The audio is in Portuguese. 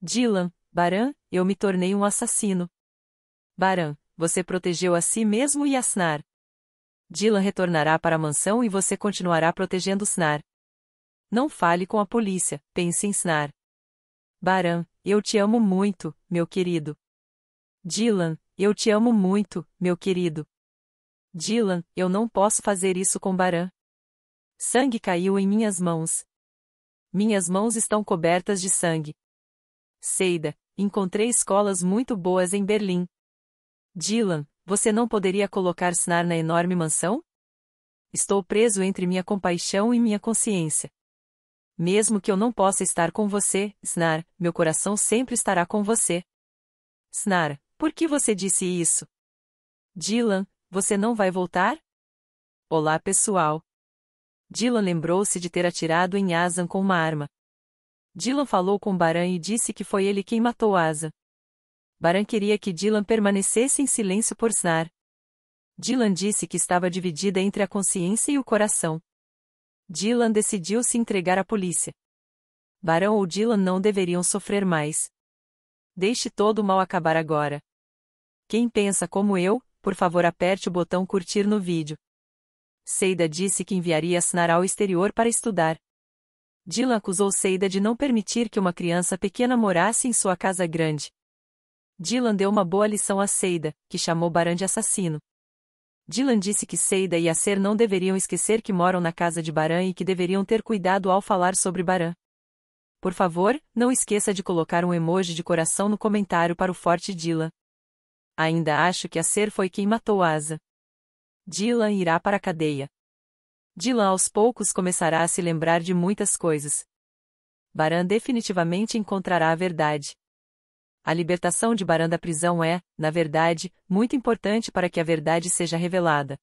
Dylan, Baran, eu me tornei um assassino. Baran, você protegeu a si mesmo e a Snar. Dylan retornará para a mansão e você continuará protegendo Snar. Não fale com a polícia, pense em Snar. Baran, eu te amo muito, meu querido. Dylan, eu te amo muito, meu querido. Dylan, eu não posso fazer isso com Baran. Sangue caiu em minhas mãos. Minhas mãos estão cobertas de sangue. Seida, encontrei escolas muito boas em Berlim. Dylan, você não poderia colocar Snar na enorme mansão? Estou preso entre minha compaixão e minha consciência. Mesmo que eu não possa estar com você, Snar, meu coração sempre estará com você. Snar, por que você disse isso? Dylan, você não vai voltar? Olá, pessoal. Dylan lembrou-se de ter atirado em Azan com uma arma. Dylan falou com Baran e disse que foi ele quem matou Asa. Baran queria que Dylan permanecesse em silêncio por Snar. Dylan disse que estava dividida entre a consciência e o coração. Dylan decidiu se entregar à polícia. Barão ou Dylan não deveriam sofrer mais. Deixe todo o mal acabar agora. Quem pensa como eu, por favor aperte o botão curtir no vídeo. Seida disse que enviaria Snar ao exterior para estudar. Dylan acusou Seida de não permitir que uma criança pequena morasse em sua casa grande. Dylan deu uma boa lição a Seida, que chamou Baran de assassino. Dylan disse que Seida e Acer não deveriam esquecer que moram na casa de Baran e que deveriam ter cuidado ao falar sobre Baran. Por favor, não esqueça de colocar um emoji de coração no comentário para o forte Dylan. Ainda acho que Acer foi quem matou Asa. Dylan irá para a cadeia lá aos poucos começará a se lembrar de muitas coisas. Baran definitivamente encontrará a verdade. A libertação de Baran da prisão é, na verdade, muito importante para que a verdade seja revelada.